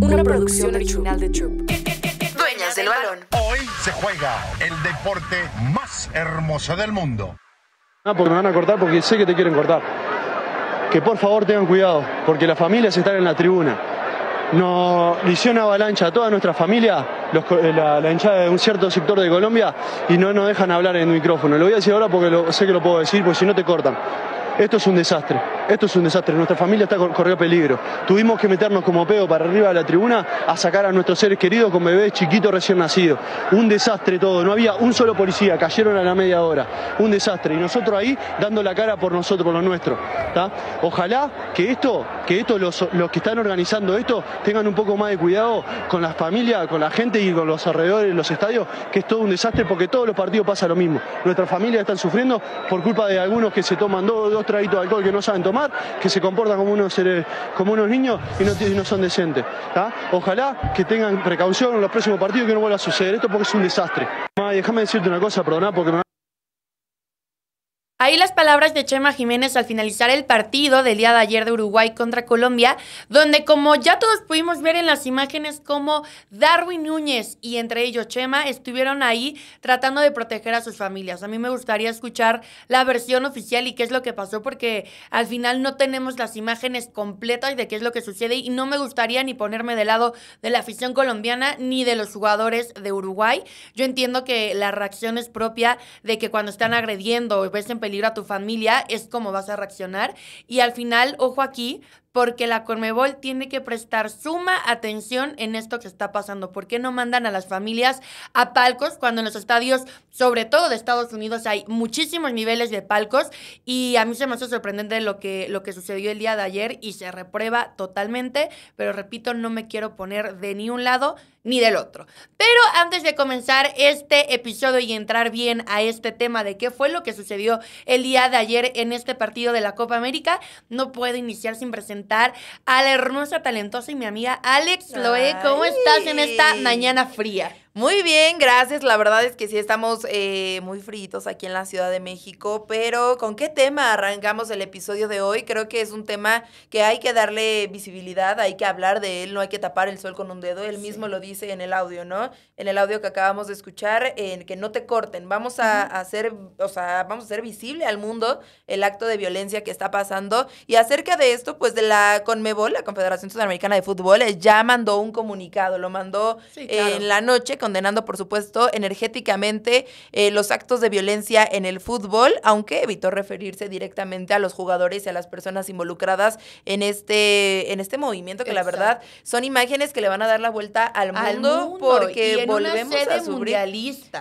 una producción original de Chup Dueñas del balón. Hoy se juega el deporte más hermoso del mundo. Ah, porque me van a cortar porque sé que te quieren cortar. Que por favor tengan cuidado, porque las familias están en la tribuna. Nos hicieron avalancha a toda nuestra familia, eh, la, hinchada de un cierto sector de Colombia, y no nos dejan hablar en el micrófono. Lo voy a decir ahora porque sé que lo puedo decir, porque si no te cortan. Esto es un desastre. Esto es un desastre, nuestra familia está corriendo peligro. Tuvimos que meternos como pedo para arriba de la tribuna a sacar a nuestros seres queridos con bebés chiquitos recién nacidos. Un desastre todo, no había un solo policía, cayeron a la media hora. Un desastre. Y nosotros ahí dando la cara por nosotros, por lo nuestro. Ojalá que esto, que esto los, que están organizando esto tengan un poco más de cuidado con las familias, con la gente y con los alrededores los estadios, que es todo un desastre porque todos los partidos pasa lo mismo. Nuestras familias están sufriendo por culpa de algunos que se toman dos, dos traguitos de alcohol que no saben tomar que se comportan como unos, como unos niños y no, son decentes. Ojalá que tengan precaución en los próximos partidos que no vuelva a suceder esto porque es un desastre. Déjame decirte una cosa, perdona, porque Ahí las palabras de Chema Jiménez al finalizar el partido del día de ayer de Uruguay contra Colombia, donde como ya todos pudimos ver en las imágenes, como Darwin Núñez y entre ellos Chema estuvieron ahí tratando de proteger a sus familias. A mí me gustaría escuchar la versión oficial y qué es lo que pasó, porque al final no tenemos las imágenes completas de qué es lo que sucede y no me gustaría ni ponerme de lado de la afición colombiana ni de los jugadores de Uruguay. Yo entiendo que la reacción es propia de que cuando están agrediendo o ves en peligro a tu familia, es cómo vas a reaccionar. Y al final, ojo aquí, porque la Conmebol tiene que prestar suma atención en esto que está pasando. ¿Por qué no mandan a las familias a palcos cuando en los estadios, sobre todo de Estados Unidos, hay muchísimos niveles de palcos? Y a mí se me hace sorprendente lo que, lo que sucedió el día de ayer y se reprueba totalmente, pero repito, no me quiero poner de ni un lado ni del otro. Pero antes de comenzar este episodio y entrar bien a este tema de qué fue lo que sucedió el día de ayer en este partido de la Copa América, no puedo iniciar sin presentar a la hermosa, talentosa y mi amiga Alex Loe. ¿Cómo estás en esta mañana fría? Muy bien, gracias. La verdad es que sí estamos eh, muy fritos aquí en la Ciudad de México, pero ¿con qué tema arrancamos el episodio de hoy? Creo que es un tema que hay que darle visibilidad, hay que hablar de él, no hay que tapar el sol con un dedo. Él mismo lo dice en el audio, ¿no? En el audio que acabamos de escuchar, en que no te corten. Vamos a, hacer, o sea, vamos a hacer visible al mundo el acto de violencia que está pasando. Y acerca de esto, pues de la CONMEBOL, la Confederación Sudamericana de Fútbol, eh, ya mandó un comunicado, lo mandó en la noche condenando, por supuesto, energéticamente eh, los actos de violencia en el fútbol, aunque evitó referirse directamente a los jugadores y a las personas involucradas en este, en este movimiento, que la verdad son imágenes que le van a dar la vuelta al, mundo, porque volvemos a subir,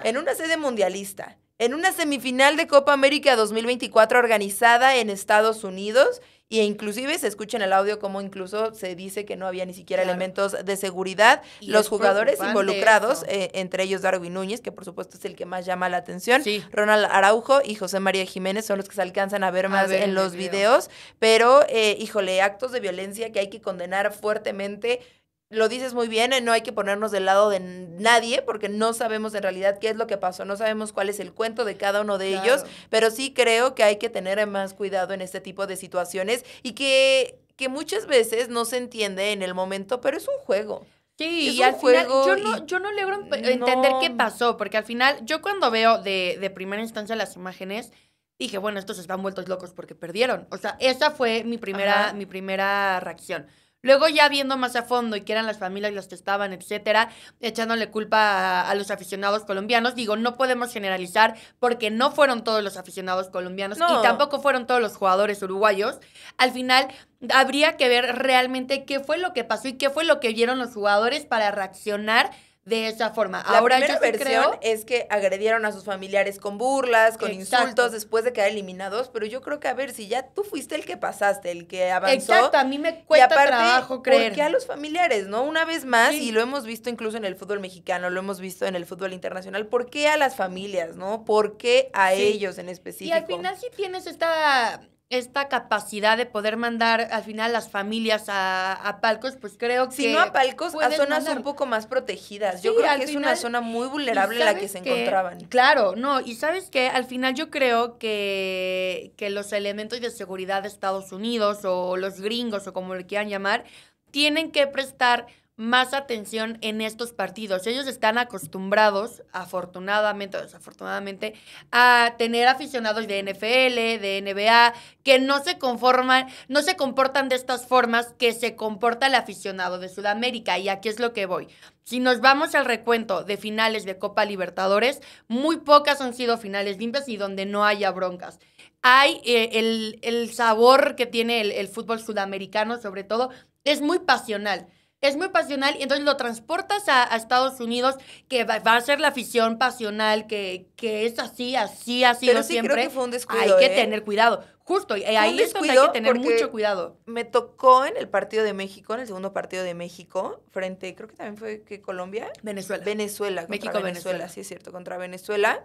En una sede mundialista en una semifinal de Copa América 2024 organizada en Estados Unidos y inclusive se escucha en el audio como incluso se dice que no había ni siquiera elementos de seguridad. Los jugadores involucrados, eh, entre ellos Darwin Núñez, que por supuesto es el que más llama la atención, Ronald Araujo y José María Jiménez son los que se alcanzan a ver más en los videos, pero eh, híjole, actos de violencia que hay que condenar fuertemente lo dices muy bien, eh, no hay que ponernos del lado de nadie porque no sabemos en realidad qué es lo que pasó, no sabemos cuál es el cuento de cada uno de ellos, pero sí creo que hay que tener más cuidado en este tipo de situaciones y que, que muchas veces no se entiende en el momento, pero es un juego. Sí, y al final, yo, no, yo no logro entender qué pasó, porque al final, yo cuando veo de, de primera instancia las imágenes, dije, bueno, estos están vueltos locos porque perdieron. O sea, esa fue mi primera, mi primera reacción. Luego ya viendo más a fondo y que eran las familias las que estaban, etcétera, echándole culpa a, los aficionados colombianos, digo, no podemos generalizar porque no fueron todos los aficionados colombianos y tampoco fueron todos los jugadores uruguayos. Al final habría que ver realmente qué fue lo que pasó y qué fue lo que vieron los jugadores para reaccionar de esa forma. La Ahora primera versión es que agredieron a sus familiares con burlas, con insultos, después de quedar eliminados, pero yo creo que, a ver, si ya tú fuiste el que pasaste, el que avanzó. Exacto, a mí me cuesta y aparte, trabajo creer. Porque a los familiares, ¿no? Una vez más, y lo hemos visto incluso en el fútbol mexicano, lo hemos visto en el fútbol internacional, ¿por qué a las familias, no? ¿Por qué a ellos en específico? Y al final sí tienes esta esta capacidad de poder mandar al final las familias a, palcos, pues creo que... Si no a palcos, a zonas un poco más protegidas. yo creo que es una zona muy vulnerable la que se encontraban. Claro, no, y sabes que al final yo creo que, que los elementos de seguridad de Estados Unidos o los gringos o como le quieran llamar, tienen que prestar más atención en estos partidos. Ellos están acostumbrados, afortunadamente o desafortunadamente, a tener aficionados de NFL, de NBA, que no se conforman, no se comportan de estas formas que se comporta el aficionado de Sudamérica. Y aquí es lo que voy. Si nos vamos al recuento de finales de Copa Libertadores, muy pocas han sido finales limpias y donde no haya broncas hay eh, el, sabor que tiene el, fútbol sudamericano, sobre todo, es muy pasional es muy pasional y entonces lo transportas a, Estados Unidos, que va, a ser la afición pasional, que, que es así, así así siempre. hay que ¿eh? tener cuidado. Justo, y ahí es donde hay que tener mucho cuidado. Me tocó en el partido de México, en el segundo partido de México, frente, creo que también fue que Colombia. Venezuela. Venezuela. México, Venezuela, Venezuela, sí es cierto, contra Venezuela.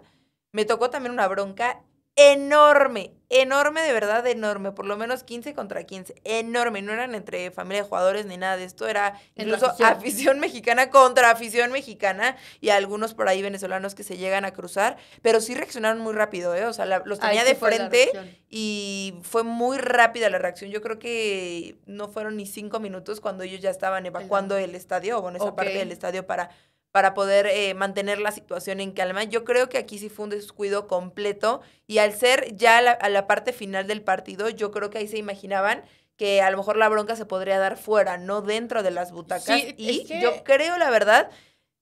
Me tocó también una bronca enorme, enorme, de verdad enorme, por lo menos 15 contra 15, enorme, no eran entre familia de jugadores ni nada de esto, era incluso afición. mexicana contra afición mexicana y algunos por ahí venezolanos que se llegan a cruzar, pero sí reaccionaron muy rápido, ¿eh? o sea, los tenía de frente y fue muy rápida la reacción, yo creo que no fueron ni cinco minutos cuando ellos ya estaban evacuando el, estadio, estadio, bueno, esa parte del estadio para para poder eh, mantener la situación en calma. Yo creo que aquí sí fue un descuido completo y al ser ya a la parte final del partido, yo creo que ahí se imaginaban que a lo mejor la bronca se podría dar fuera, no dentro de las butacas. y yo creo, la verdad,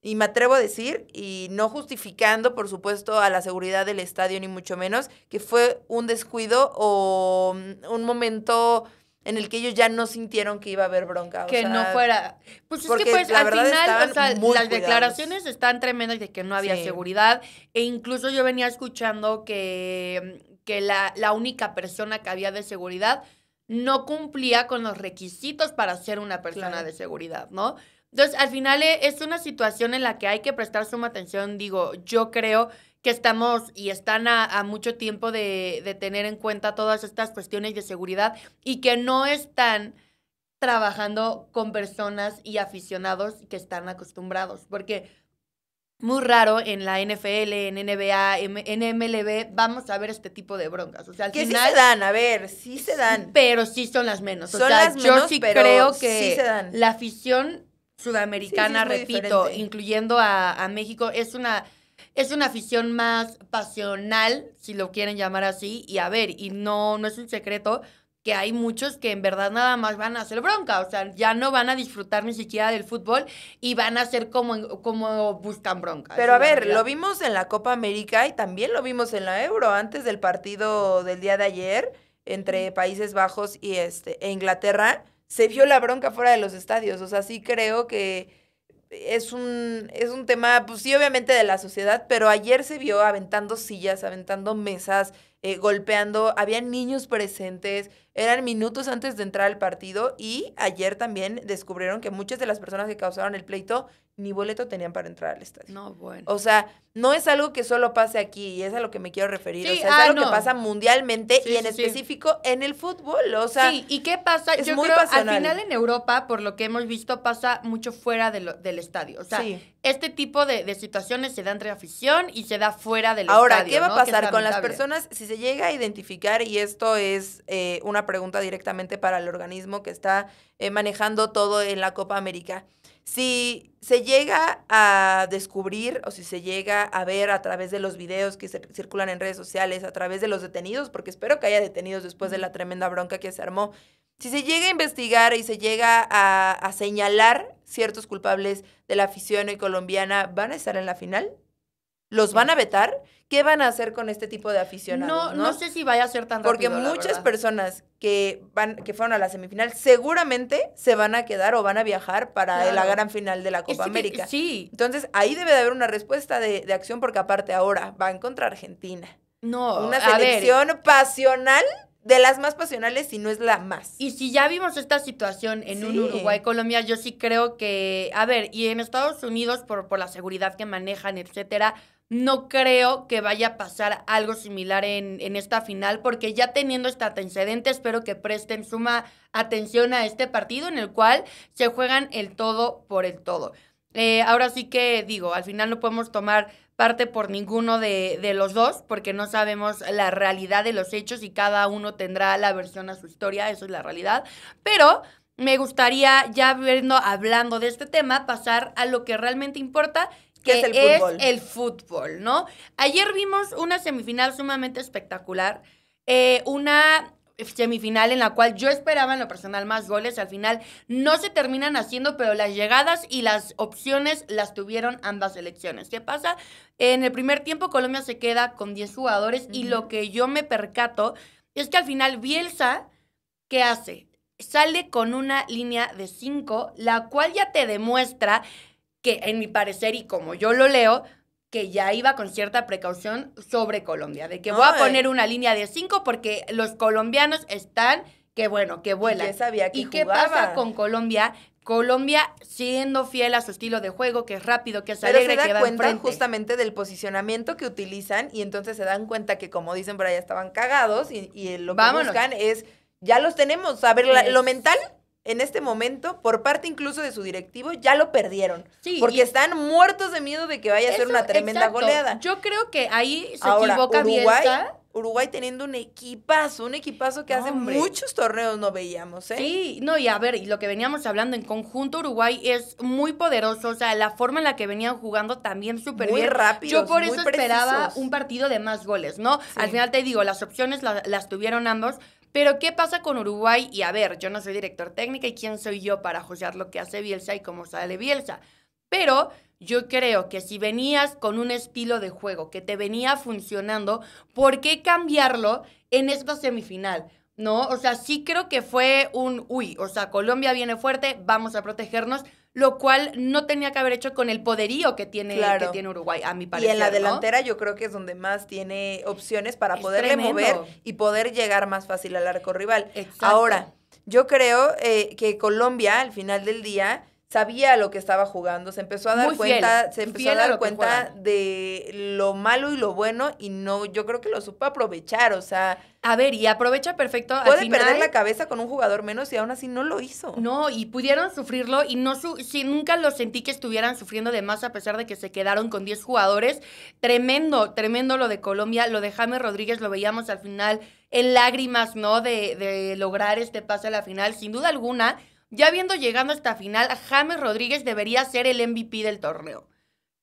y me atrevo a decir, y no justificando, por supuesto, a la seguridad del estadio, ni mucho menos, que fue un descuido o mm, un momento en el que ellos ya no sintieron que iba a haber bronca. que no fuera. Pues es que pues al final, las declaraciones están tremendas de que no había seguridad. E incluso yo venía escuchando que, mm, que la, la única persona que había de seguridad no cumplía con los requisitos para ser una persona de seguridad, ¿no? Entonces, al final eh, es una situación en la que hay que prestar suma atención. Digo, yo creo que estamos y están a, mucho tiempo de, tener en cuenta todas estas cuestiones de seguridad y que no están trabajando con personas y aficionados que están acostumbrados, porque muy raro en la NFL, en NBA, en MLB, vamos a ver este tipo de broncas. O sea, que sí se dan, a ver, sí se dan. Pero sí son las menos. o sea, las yo menos, sí pero creo que sí se dan. la afición sudamericana, repito, incluyendo a, México, es una, es una afición más pasional, si lo quieren llamar así, y a ver, y no, no es un secreto que hay muchos que en verdad nada más van a hacer bronca, o sea, ya no van a disfrutar ni siquiera del fútbol y van a ser como, como buscan bronca. Pero a ver, lo vimos en la Copa América y también lo vimos en la Euro, antes del partido del día de ayer entre Países Bajos y este, e Inglaterra se vio la bronca fuera de los estadios. O sea, sí creo que es un, es un tema, pues sí, obviamente de la sociedad, pero ayer se vio aventando sillas, aventando mesas, eh, golpeando, habían niños presentes, eran minutos antes de entrar al partido y ayer también descubrieron que muchas de las personas que causaron el pleito ni boleto tenían para entrar al estadio. No, bueno. O sea, no es algo que solo pase aquí y es a lo que me quiero referir. o sea, es ah, algo que pasa mundialmente y en específico en el fútbol. O sea, sí, ¿y qué pasa? Yo creo, al final en Europa, por lo que hemos visto, pasa mucho fuera del estadio. O sea, este tipo de, situaciones se da entre afición y se da fuera del Ahora, estadio. Ahora, ¿qué va a pasar con las personas si se llega a identificar? Y esto es eh, una pregunta directamente para el organismo que está eh, manejando todo en la Copa América. Si se llega a descubrir o si se llega a ver a través de los videos que se circulan en redes sociales, a través de los detenidos, porque espero que haya detenidos después de la tremenda bronca que se armó, si se llega a investigar y se llega a, a señalar ciertos culpables de la afición colombiana, ¿van a estar en la final? ¿Los van a vetar? ¿Qué van a hacer con este tipo de aficionados? No, no, sé si vaya a ser tan Porque muchas personas que van, que fueron a la semifinal, seguramente se van a quedar o van a viajar para la gran final de la Copa América. sí. Entonces, ahí debe de haber una respuesta de, acción, porque aparte ahora van contra Argentina. No. Una selección pasional de las más pasionales, si no es la más. Y si ya vimos esta situación en un Uruguay, Colombia, yo sí creo que, a ver, y en Estados Unidos, por, por la seguridad que manejan, etcétera, no creo que vaya a pasar algo similar en, esta final, porque ya teniendo este antecedente, espero que presten suma atención a este partido en el cual se juegan el todo por el todo. Eh, ahora sí que digo, al final no podemos tomar parte por ninguno de, los dos, porque no sabemos la realidad de los hechos y cada uno tendrá la versión a su historia, eso es la realidad. Pero me gustaría, ya viendo, hablando de este tema, pasar a lo que realmente importa, es eh, el, fútbol? ¿no? Ayer vimos una semifinal sumamente espectacular, eh, una semifinal en la cual yo esperaba en lo personal más goles, al final no se terminan haciendo, pero las llegadas y las opciones las tuvieron ambas selecciones. ¿Qué pasa? En el primer tiempo Colombia se queda con 10 jugadores y lo que yo me percato es que al final Bielsa, ¿qué hace? Sale con una línea de 5, la cual ya te demuestra que en mi parecer y como yo lo leo, que ya iba con cierta precaución sobre Colombia, de que voy a poner una línea de cinco porque los colombianos están que bueno, que vuelan. ¿Y qué pasa con Colombia? Colombia siendo fiel a su estilo de juego, que es rápido, que es Pero alegre, se da cuenta justamente del posicionamiento que utilizan y entonces se dan cuenta que como dicen por allá estaban cagados y, lo que buscan es ya los tenemos, a ver, lo mental en este momento, por parte incluso de su directivo, ya lo perdieron. Sí, porque están muertos de miedo de que vaya a ser una tremenda goleada. Yo creo que ahí se equivoca Uruguay, Uruguay teniendo un equipazo, un equipazo que hace muchos torneos no veíamos, ¿eh? Sí, no, y a ver, y lo que veníamos hablando en conjunto, Uruguay es muy poderoso, o sea, la forma en la que venían jugando también súper Muy rápido. Yo por eso esperaba un partido de más goles, ¿no? Al final te digo, las opciones las tuvieron ambos, pero ¿qué pasa con Uruguay? Y a ver, yo no soy director técnico y quién soy yo para juzgar lo que hace Bielsa y cómo sale Bielsa. Pero yo creo que si venías con un estilo de juego que te venía funcionando, ¿por qué cambiarlo en esta semifinal? ¿No? O sea, sí creo que fue un, uy, o sea, Colombia viene fuerte, vamos a protegernos, lo cual no tenía que haber hecho con el poderío que tiene, que tiene Uruguay, a mi parecer. Y en la delantera yo creo que es donde más tiene opciones para poderle mover y poder llegar más fácil al arco rival. Ahora, yo creo eh, que Colombia, al final del día, sabía lo que estaba jugando, se empezó a dar cuenta, se empezó a dar cuenta de lo malo y lo bueno y no, yo creo que lo supo aprovechar, o sea. A ver, y aprovecha perfecto. Puede perder la cabeza con un jugador menos y aún así no lo hizo. No, y pudieron sufrirlo y no su, si nunca lo sentí que estuvieran sufriendo de más a pesar de que se quedaron con 10 jugadores. Tremendo, tremendo lo de Colombia, lo de James Rodríguez lo veíamos al final en lágrimas, ¿no? De, de lograr este pase a la final, sin duda alguna ya viendo llegando esta final, James Rodríguez debería ser el MVP del torneo.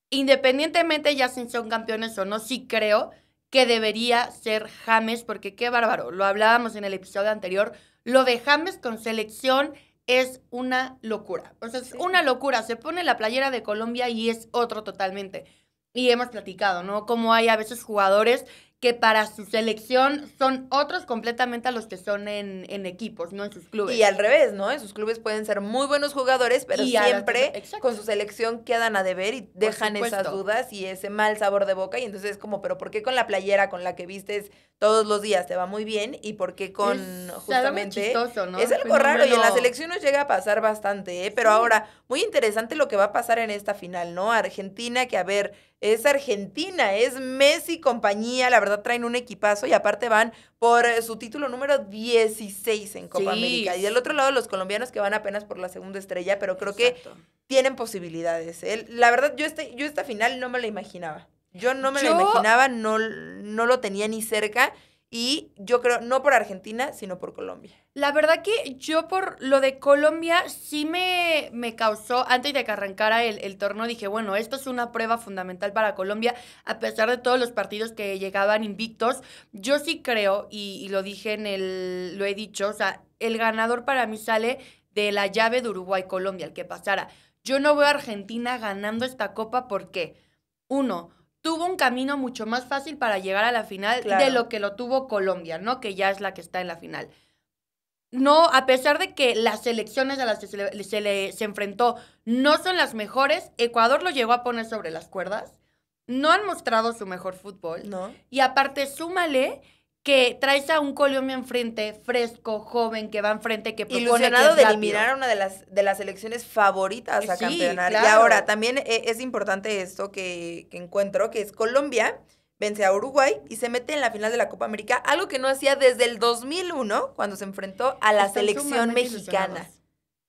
Independientemente ya si son campeones o no, sí creo que debería ser James, porque qué bárbaro, lo hablábamos en el episodio anterior, lo de James con selección es una locura. O sea, es una locura, se pone la playera de Colombia y es otro totalmente. Y hemos platicado, ¿no? Como hay a veces jugadores que para su selección son otros completamente a los que son en, equipos, no en sus clubes. Y al revés, ¿no? En sus clubes pueden ser muy buenos jugadores, pero siempre con su selección quedan a deber y dejan esas dudas y ese mal sabor de boca. Y entonces es como, pero ¿por qué con la playera con la que vistes todos los días te va muy bien? ¿Y por qué con justamente... Es algo raro y en la selección nos llega a pasar bastante, ¿eh? Pero ahora, muy interesante lo que va a pasar en esta final, ¿no? Argentina, que a ver, es Argentina, es Messi compañía, la verdad traen un equipazo y aparte van por su título número 16 en Copa América. Y del otro lado los colombianos que van apenas por la segunda estrella, pero creo que tienen posibilidades. ¿eh? La verdad, yo, este, yo esta final no me la imaginaba. Yo no me la imaginaba, no, no lo tenía ni cerca. Y yo creo, no por Argentina, sino por Colombia. La verdad que yo por lo de Colombia sí me, me causó, antes de que arrancara el, el torneo, dije, bueno, esto es una prueba fundamental para Colombia, a pesar de todos los partidos que llegaban invictos. Yo sí creo, y, lo dije en el, lo he dicho, o sea, el ganador para mí sale de la llave de Uruguay-Colombia, el que pasara. Yo no veo a Argentina ganando esta copa porque, uno, tuvo un camino mucho más fácil para llegar a la final de lo que lo tuvo Colombia, ¿no? Que ya es la que está en la final. No, a pesar de que las selecciones a las que se enfrentó no son las mejores, Ecuador lo llegó a poner sobre las cuerdas. No han mostrado su mejor fútbol. No. Y aparte, súmale que traes a un Colombia enfrente, fresco, joven, que va enfrente, que propone Ilusionado de eliminar una de las, de las elecciones favoritas a campeonar. Y ahora, también eh, es importante esto que, que encuentro, que es Colombia vence a Uruguay y se mete en la final de la Copa América, algo que no hacía desde el 2001, cuando se enfrentó a la selección mexicana.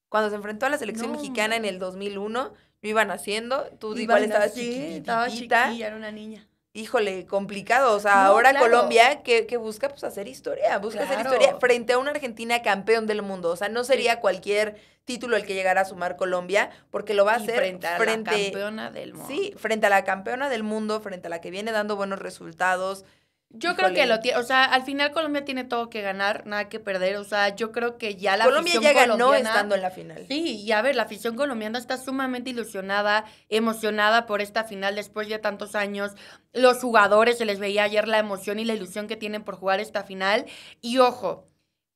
Cuando se enfrentó a la selección mexicana en el 2001, lo iban haciendo, tú igual estabas así, chiquitita. era una niña híjole, complicado. O sea, ahora Colombia que, que, busca pues hacer historia, busca hacer historia frente a una Argentina campeón del mundo. O sea, no sería cualquier título el que llegara a sumar Colombia, porque lo va a hacer frente campeona del mundo. Sí, frente a la campeona del mundo, frente a la que viene dando buenos resultados, yo creo que lo tiene, o sea, al final Colombia tiene todo que ganar, nada que perder, o sea, yo creo que ya la Colombia ya ganó estando en la final. Sí, y a ver, la afición colombiana está sumamente ilusionada, emocionada por esta final después de tantos años. Los jugadores se les veía ayer la emoción y la ilusión que tienen por jugar esta final y ojo,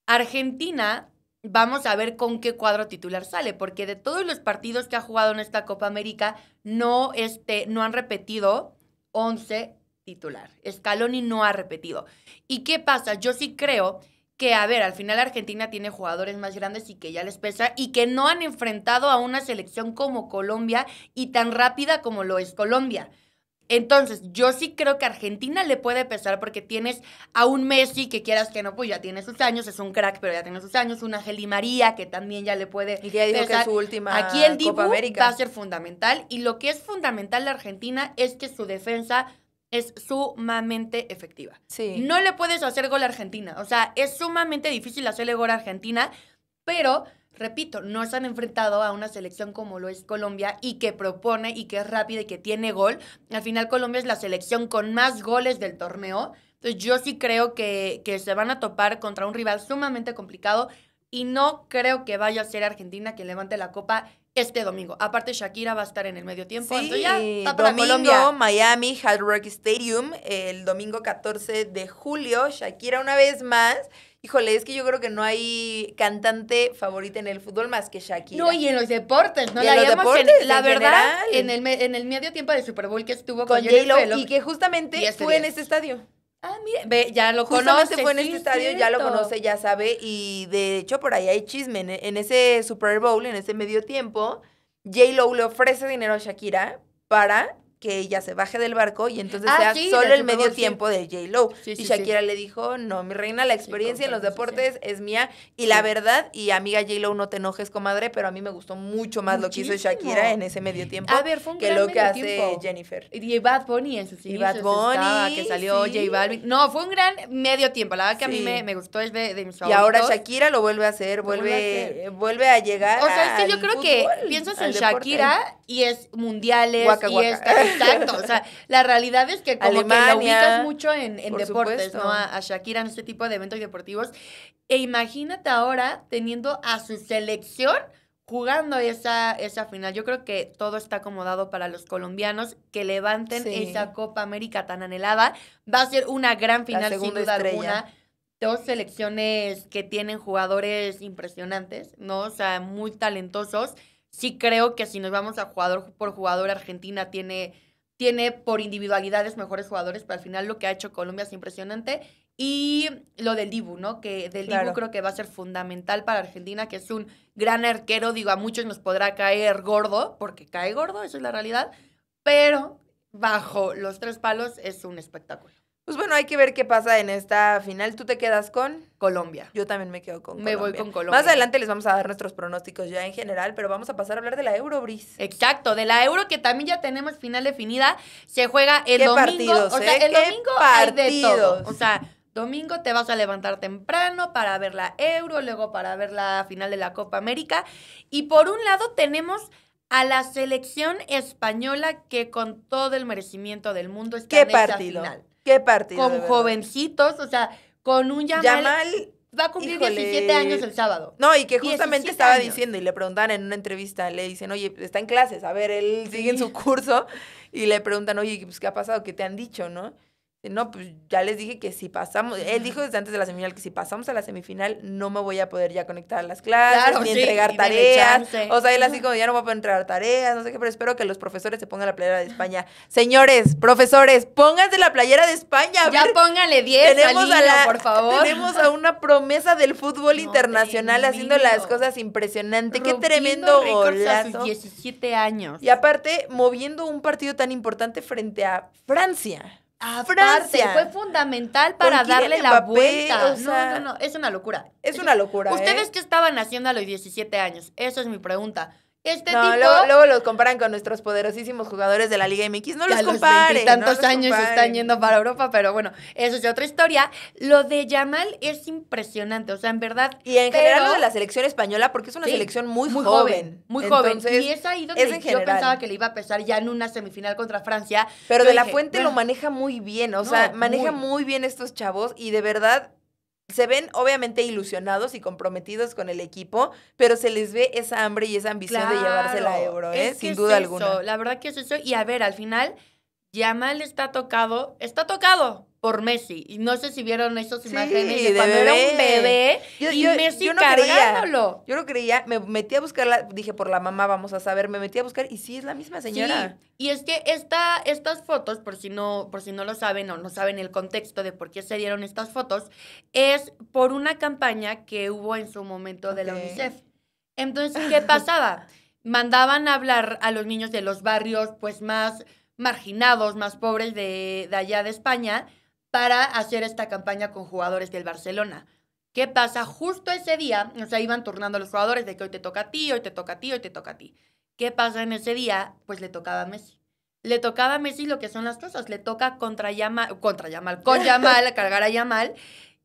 Argentina Vamos a ver con qué cuadro titular sale, porque de todos los partidos que ha jugado en esta Copa América, no, este, no han repetido 11 titular. Scaloni no ha repetido. ¿Y qué pasa? Yo sí creo que, a ver, al final Argentina tiene jugadores más grandes y que ya les pesa y que no han enfrentado a una selección como Colombia y tan rápida como lo es Colombia. Entonces, yo sí creo que Argentina le puede pesar porque tienes a un Messi que quieras que no, pues ya tiene sus años, es un crack, pero ya tiene sus años, una Geli María que también ya le puede y ya dijo pesar. su última Aquí el Copa va a ser fundamental y lo que es fundamental de Argentina es que su defensa es sumamente efectiva. Sí. No le puedes hacer gol a Argentina. O sea, es sumamente difícil hacerle gol a Argentina, pero, repito, no se han enfrentado a una selección como lo es Colombia y que propone y que es rápida y que tiene gol. Al final, Colombia es la selección con más goles del torneo. Entonces, yo sí creo que, que se van a topar contra un rival sumamente complicado y no creo que vaya a ser Argentina que levante la copa este domingo. Aparte, Shakira va a estar en el medio tiempo. Sí, domingo, Miami, Hard Rock Stadium, el domingo 14 de julio. Shakira una vez más. Híjole, es que yo creo que no hay cantante favorita en el fútbol más que Shakira. No, y en los deportes, ¿no? Y la, la verdad, en el, en el, medio tiempo del Super Bowl que estuvo con, con y que justamente fue en ese estadio. Ah, mire, ve, ya lo conoce. fue en este estadio, ya lo conoce, ya sabe. Y de hecho, por ahí hay chisme. En, ese Super Bowl, en ese medio tiempo, J-Lo le ofrece dinero a Shakira para que ella se baje del barco y entonces ah, sea solo el medio tiempo de J-Lo. y Shakira le dijo, no, mi reina, la experiencia en los deportes es mía. Y la verdad, y amiga J-Lo, no te enojes, comadre, pero a mí me gustó mucho más lo que hizo Shakira en ese medio tiempo que lo que hace Jennifer. Y Bad Bunny en sí. Y Bad Bunny. que salió J Balvin. No, fue un gran medio tiempo. La verdad que a mí me, gustó, el de, mis Y ahora Shakira lo vuelve a hacer, vuelve, a, llegar. O sea, es que yo creo que piensas en Shakira y es mundiales Exacto, o sea, la realidad es que como Alemania, que mucho en, deportes, ¿no? A, Shakira en este tipo de eventos deportivos. E imagínate ahora teniendo a su selección jugando esa, esa final. Yo creo que todo está acomodado para los colombianos que levanten esa Copa América tan anhelada. Va a ser una gran final, sin duda alguna. Dos selecciones que tienen jugadores impresionantes, ¿no? O sea, muy talentosos sí creo que si nos vamos a jugador por jugador, Argentina tiene, tiene por individualidades mejores jugadores, pero al final lo que ha hecho Colombia es impresionante. Y lo del Dibu, ¿no? Que del Dibu creo que va a ser fundamental para Argentina, que es un gran arquero, digo, a muchos nos podrá caer gordo, porque cae gordo, eso es la realidad, pero bajo los tres palos es un espectáculo. Pues bueno, hay que ver qué pasa en esta final. Tú te quedas con Colombia. Yo también me quedo con Colombia. Me voy con Colombia. Más adelante les vamos a dar nuestros pronósticos ya en general, pero vamos a pasar a hablar de la Euro, Exacto, de la Euro que también ya tenemos final definida. Se juega el domingo. o sea, ¿eh? el domingo partidos? O sea, domingo te vas a levantar temprano para ver la Euro, luego para ver la final de la Copa América. Y por un lado tenemos a la selección española que con todo el merecimiento del mundo está ¿Qué en esa partido? final. ¿Qué partido? Con jovencitos, o sea, con un Yamal. Yamal va a cumplir 17 años el sábado. No, y que justamente estaba diciendo, y le preguntan en una entrevista, le dicen, oye, está en clases, a ver, él sigue en su curso, y le preguntan, oye, pues, ¿qué ha pasado? ¿Qué te han dicho, no? No, pues ya les dije que si pasamos, él dijo desde antes de la semifinal que si pasamos a la semifinal no me voy a poder ya conectar a las clases ni entregar tareas. O sea, él así como ya no va a poder entregar tareas, no sé qué, pero espero que los profesores se pongan la playera de España. Señores, profesores, pónganse la playera de España. ya póngale 10 tenemos por favor. Tenemos a una promesa del fútbol internacional haciendo las cosas impresionantes. qué tremendo golazo. 17 años. Y aparte, moviendo un partido tan importante frente a Francia. Francia fue fundamental para darle la vuelta. no, no, no, es una locura. Es una locura. ¿Ustedes que ¿eh? qué estaban haciendo a los 17 años? Esa es mi pregunta. Este tipo... luego, los comparan con nuestros poderosísimos jugadores de la Liga MX. No ya los comparen. tantos años están yendo para Europa, pero bueno, eso es otra historia. Lo de Yamal es impresionante, o sea, en verdad. Y en general lo de la selección española, porque es una selección muy, joven, Muy joven. y es ahí donde yo pensaba que le iba a pesar ya en una semifinal contra Francia. Pero de la Fuente lo maneja muy bien, o sea, maneja muy bien estos chavos y de verdad se ven obviamente ilusionados y comprometidos con el equipo, pero se les ve esa hambre y esa ambición de llevarse la euro, ¿eh? sin duda es alguna. La verdad que es eso. Y a ver, al final Yamal está tocado, está tocado por Messi. Y no sé si vieron esas imágenes de, cuando era un bebé yo, y Messi yo no cargándolo. Creía, yo no creía, me metí a buscarla, dije por la mamá vamos a saber, me metí a buscar y sí es la misma señora. Sí. Y es que estas fotos, por si no, por si no lo saben o no saben el contexto de por qué se dieron estas fotos, es por una campaña que hubo en su momento de la UNICEF. Entonces, ¿qué pasaba? Mandaban a hablar a los niños de los barrios, pues más marginados, más pobres de, allá de España, para hacer esta campaña con jugadores del Barcelona. ¿Qué pasa? Justo ese día, o sea, iban turnando los jugadores de que hoy te toca a ti, hoy te toca a ti, hoy te toca a ti. ¿Qué pasa en ese día? Pues le tocaba a Messi. Le tocaba a Messi lo que son las cosas. Le toca contra Yamal, contra Yamal, con Yamal, cargar a Yamal.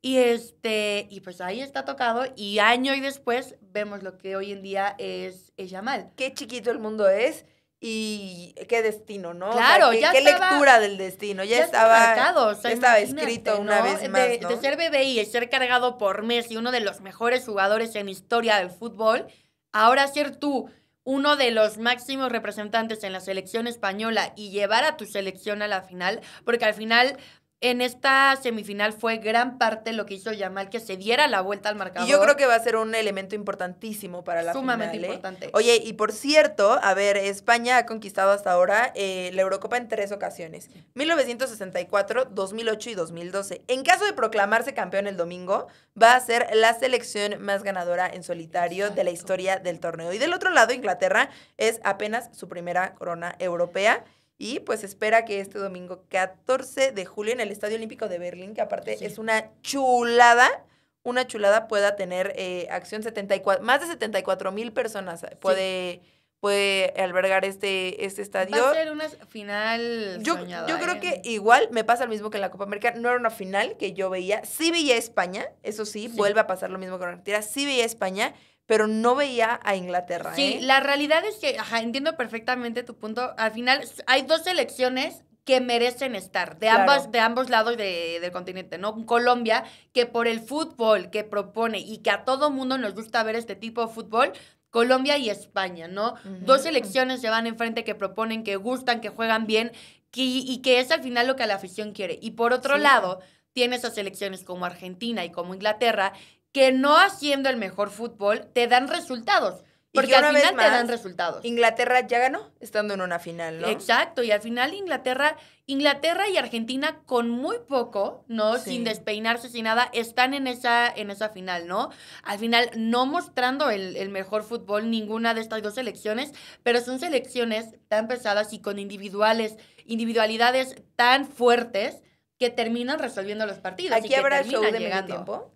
Y este, y pues ahí está tocado. Y año y después vemos lo que hoy en día es, es Yamal. Qué chiquito el mundo es y qué destino, ¿no? Claro, ¿qué, ya qué lectura del destino, ya, estaba, ya estaba escrito una vez más, de, ser BBI y ser cargado por Messi, uno de los mejores jugadores en historia del fútbol, ahora ser tú uno de los máximos representantes en la selección española y llevar a tu selección a la final, porque al final en esta semifinal fue gran parte lo que hizo Yamal que se diera la vuelta al marcador. Y yo creo que va a ser un elemento importantísimo para la final. Sumamente ¿eh? importante. Oye, y por cierto, a ver, España ha conquistado hasta ahora eh, la Eurocopa en tres ocasiones: 1964, 2008 y 2012. En caso de proclamarse campeón el domingo, va a ser la selección más ganadora en solitario de la historia del torneo. Y del otro lado, Inglaterra es apenas su primera corona europea. Y pues espera que este domingo 14 de julio en el Estadio Olímpico de Berlín, que aparte es una chulada, una chulada pueda tener eh, acción 74, más de 74 mil personas eh, puede... puede albergar este, este estadio. Va a ser una final yo, yo creo ¿eh? que igual me pasa lo mismo que en la Copa América. No era una final que yo veía. Sí veía España, eso sí, vuelve a pasar lo mismo con Argentina. Sí veía España, pero no veía a Inglaterra. Sí, ¿eh? la realidad es que, ajá, entiendo perfectamente tu punto. Al final, hay dos selecciones que merecen estar de, ambas, de ambos lados de, del continente, ¿no? Colombia, que por el fútbol que propone y que a todo mundo nos gusta ver este tipo de fútbol, Colombia y España, ¿no? Dos selecciones se van enfrente que proponen, que gustan, que juegan bien y que es al final lo que la afición quiere. Y por otro lado, tiene esas selecciones como Argentina y como Inglaterra que no haciendo el mejor fútbol te dan resultados. Porque al final te dan resultados. Inglaterra ya ganó estando en una final, ¿no? Exacto, y al final Inglaterra, Inglaterra y Argentina con muy poco, ¿no? Sin despeinarse, sin nada, están en esa, en esa final, ¿no? Al final no mostrando el, mejor fútbol ninguna de estas dos selecciones, pero son selecciones tan pesadas y con individuales, individualidades tan fuertes que terminan resolviendo los partidos. Aquí habrá que show tiempo.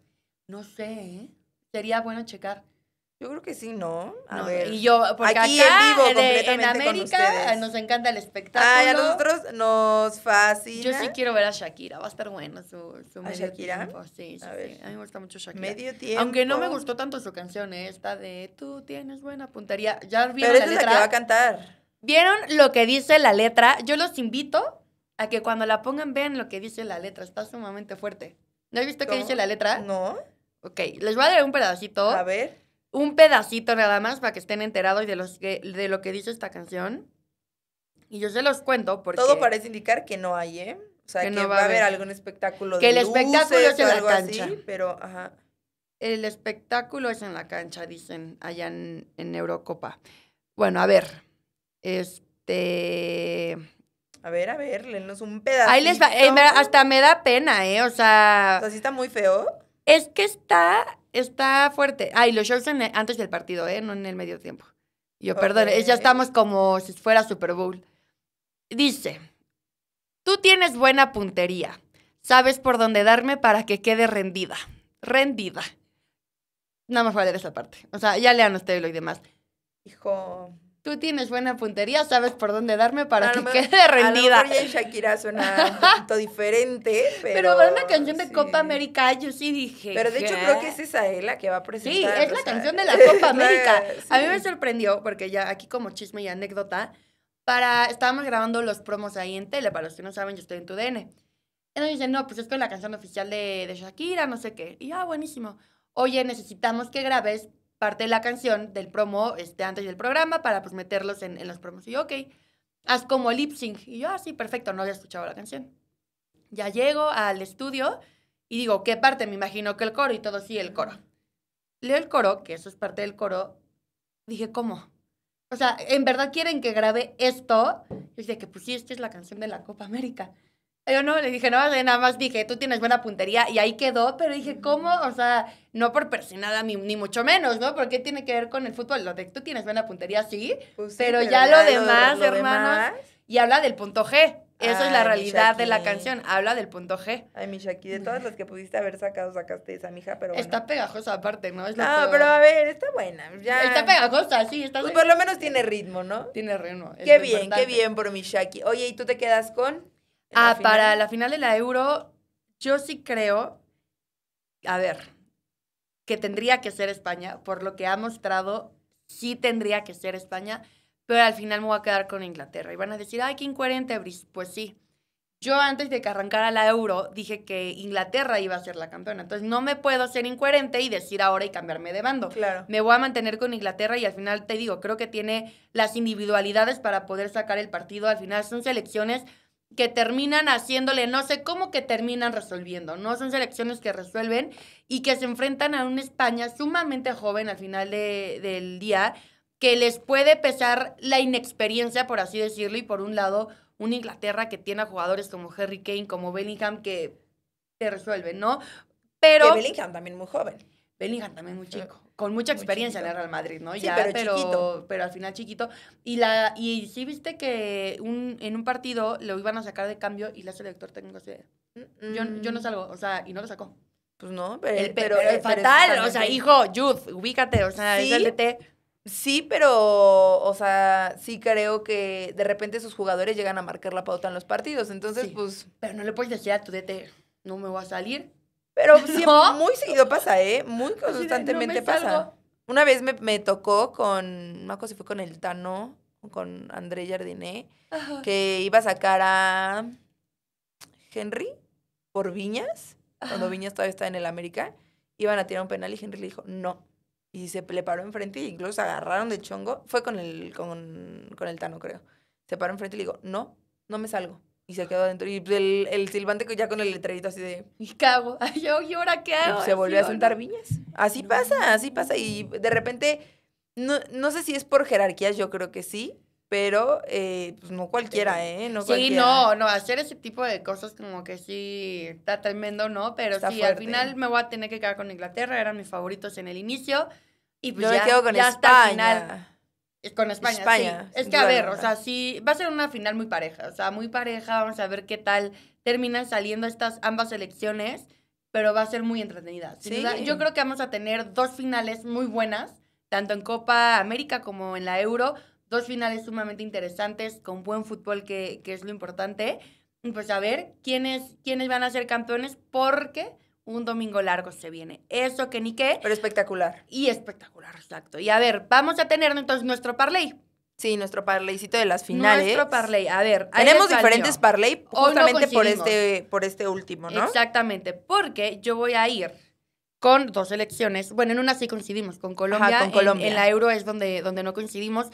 No sé, ¿eh? Sería bueno checar. Yo creo que sí, ¿no? A ver. Y yo, porque aquí en vivo en América nos encanta el espectáculo. Ay, a nosotros nos fascina. Yo sí quiero ver a Shakira, va a estar bueno su, su Shakira? Sí, sí, a, a mí me gusta mucho Shakira. Medio tiempo. Aunque no me gustó tanto su canción, ¿eh? esta de tú tienes buena puntería. Ya vieron Pero la Es la que va a cantar. ¿Vieron lo que dice la letra? Yo los invito a que cuando la pongan vean lo que dice la letra. Está sumamente fuerte. ¿No has visto qué dice la letra? No. Ok, les voy a dar un pedacito. A ver. Un pedacito nada más para que estén enterados de, los de lo que dice esta canción. Y yo se los cuento Todo parece indicar que no hay, ¿eh? O sea, que, no va, a haber algún espectáculo que el espectáculo es en la cancha. Así, pero, ajá. El espectáculo es en la cancha, dicen allá en, Eurocopa. Bueno, a ver. Este... A ver, a ver, lenos un pedacito. Ahí les va. Eh, hasta me da pena, ¿eh? O sea. O sea, sí está muy feo. Es que está, está fuerte. Ay, los shows antes del partido, ¿eh? No en el medio tiempo. Yo, perdón, eh, ya estamos como si fuera Super Bowl. Dice, tú tienes buena puntería. Sabes por dónde darme para que quede rendida. Rendida. Nada más fue a esa parte. O sea, ya lean ustedes lo y demás. Hijo. Tú tienes buena puntería, sabes por dónde darme para que quede rendida. A lo mejor ya Shakira suena un poquito diferente, pero... Pero una canción de Copa América yo sí dije... Pero de hecho creo que es esa ¿eh? la que va a presentar. Sí, es la canción de la Copa América. A mí me sorprendió, porque ya aquí como chisme y anécdota, para... Estábamos grabando los promos ahí en tele, para los que no saben, yo estoy en tu DN. Entonces dicen, no, pues esto es la canción oficial de, de Shakira, no sé qué. Y ya, ah, buenísimo. Oye, necesitamos que grabes parte de la canción del promo este, antes del programa para pues meterlos en, en los promos. Y yo, ok, haz como lip sync. Y yo, ah, sí, perfecto, no había escuchado la canción. Ya llego al estudio y digo, ¿qué parte? Me imagino que el coro y todo, sí, el coro. Leo el coro, que eso es parte del coro. Dije, ¿cómo? O sea, ¿en verdad quieren que grabe esto? y dije que pues sí, esta es la canción de la Copa América. Yo no le dije no, nada más dije, tú tienes buena puntería y ahí quedó, pero dije, ¿cómo? O sea, no por persinada ni, ni mucho menos, ¿no? Porque tiene que ver con el fútbol. Lo de tú tienes buena puntería, sí, pues pero, ya, lo demás, hermano hermanos, y habla del punto G. Eso es la realidad de la canción. Habla del punto G. Ay, mi de todas las que pudiste haber sacado, sacaste esa, mija, pero Está pegajosa aparte, ¿no? Es no, ah, pero a ver, está buena. Está pegajosa, sí. Está pues por lo menos tiene ritmo, ¿no? Tiene ritmo. Qué bien, qué bien por mi Shaki. Oye, ¿y tú te quedas con? Ah, para la final de la Euro, yo sí creo, a ver, que tendría que ser España, por lo que ha mostrado, sí tendría que ser España, pero al final me voy a quedar con Inglaterra. Y van a decir, ay, qué incoherente, Brice. Pues sí. Yo antes de que arrancara la Euro dije que Inglaterra iba a ser la campeona. Entonces no me puedo ser incoherente y decir ahora y cambiarme de bando. Claro. Me voy a mantener con Inglaterra y al final te digo, creo que tiene las individualidades para poder sacar el partido. Al final son selecciones que terminan haciéndole, no sé cómo que terminan resolviendo, ¿no? Son selecciones que resuelven y que se enfrentan a una España sumamente joven al final del día, que les puede pesar la inexperiencia, por así decirlo, y por un lado, una Inglaterra que tiene a jugadores como Harry Kane, como Bellingham, que se resuelven, ¿no? Pero... Bellingham también muy joven. Bellingham también muy chico con mucha experiencia en el Real Madrid, ¿no? Sí, ya, pero, chiquito. pero al final chiquito. Y la y sí viste que un, en un partido lo iban a sacar de cambio y la selector técnico así, mm, yo, yo no salgo, o sea, y no lo sacó. Pues no, pero, eh, fatal, o sea, hijo, youth, ubícate, o sea, ¿Sí? DT. Sí, pero, o sea, sí creo que de repente sus jugadores llegan a marcar la pauta en los partidos. Entonces, pues. Pero no le puedes decir a tu DT, no me voy a salir pero muy seguido pasa, ¿eh? Muy constantemente pasa. Una vez me, tocó con, no si fue con el Tano, con André Jardiné, que iba a sacar a Henry por Viñas, cuando Viñas todavía está en el América, iban a tirar un penal y Henry le dijo, no. Y se le paró enfrente y incluso se agarraron de chongo. Fue con el, con, con el Tano, creo. Se paró enfrente y le dijo, no, no me salgo. Y se quedó dentro Y el, el silbante ya con el letrerito así de. ¿Y cago? yo, ¿y ahora qué hago? se volvió a sentar Viñas. Así pasa, así pasa. Y de repente, no, sé si es por jerarquías, yo creo que sí. Pero, eh, pues, no cualquiera, eh, ¿eh? No sí, no, no, hacer ese tipo de cosas como que sí está tremendo, ¿no? Pero sí, al final me voy a tener que quedar con Inglaterra, eran mis favoritos en el inicio. Y pues ya, hasta final es Con España, Es que a ver, o sea, sí, va a ser una final muy pareja, o sea, muy pareja, vamos a ver qué tal terminan saliendo estas ambas elecciones, pero va a ser muy entretenida. ¿sí? yo creo que vamos a tener dos finales muy buenas, tanto en Copa América como en la Euro, dos finales sumamente interesantes, con buen fútbol que, que es lo importante. Pues a ver quiénes, quiénes van a ser campeones, porque un domingo largo se viene. Eso que ni qué. Pero espectacular. Y espectacular, exacto. Y a ver, vamos a tener entonces nuestro parlay. Sí, nuestro parleycito de las finales. Nuestro parlay, a ver. Tenemos diferentes parlay justamente por, este, por este último, ¿no? Exactamente, porque yo voy a ir con dos elecciones. Bueno, en una sí coincidimos, con Colombia. con Colombia. En, la euro es donde, donde no coincidimos.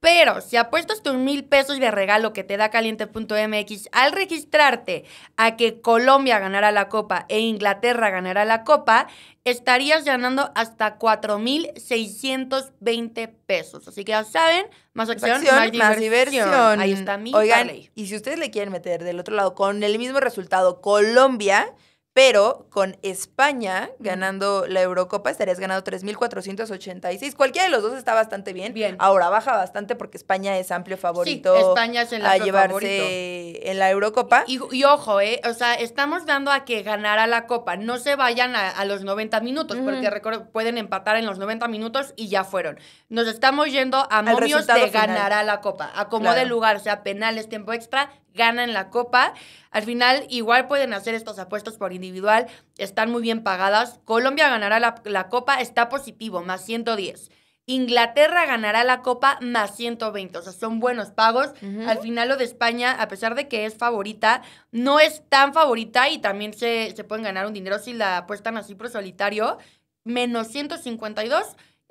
Pero si apuestas tus mil pesos de regalo que te da caliente.mx al registrarte a que Colombia ganará la copa e Inglaterra ganará la copa, estarías ganando hasta 4.620 pesos. Así que ya saben, más acción, más, diversión. Ahí está mi Oigan, y si ustedes le quieren meter del otro lado con el mismo resultado Colombia pero con España ganando la Eurocopa estarías ganando 3.486. Cualquiera de los dos está bastante bien. bien. Ahora baja bastante porque España es amplio favorito España es a llevarse en la Eurocopa. Y, ojo, ¿eh? o sea, estamos dando a que ganara la Copa. No se vayan a, los 90 minutos porque pueden empatar en los 90 minutos y ya fueron. Nos estamos yendo a Monios de ganará la Copa. A como lugar, o sea, penales, tiempo extra, ganan la copa. Al final, igual pueden hacer estos apuestos por individual, están muy bien pagadas. Colombia ganará la, copa, está positivo, más 110. Inglaterra ganará la copa más 120, o sea, son buenos pagos. Al final lo de España, a pesar de que es favorita, no es tan favorita y también se, se pueden ganar un dinero si la apuestan así por solitario, menos 152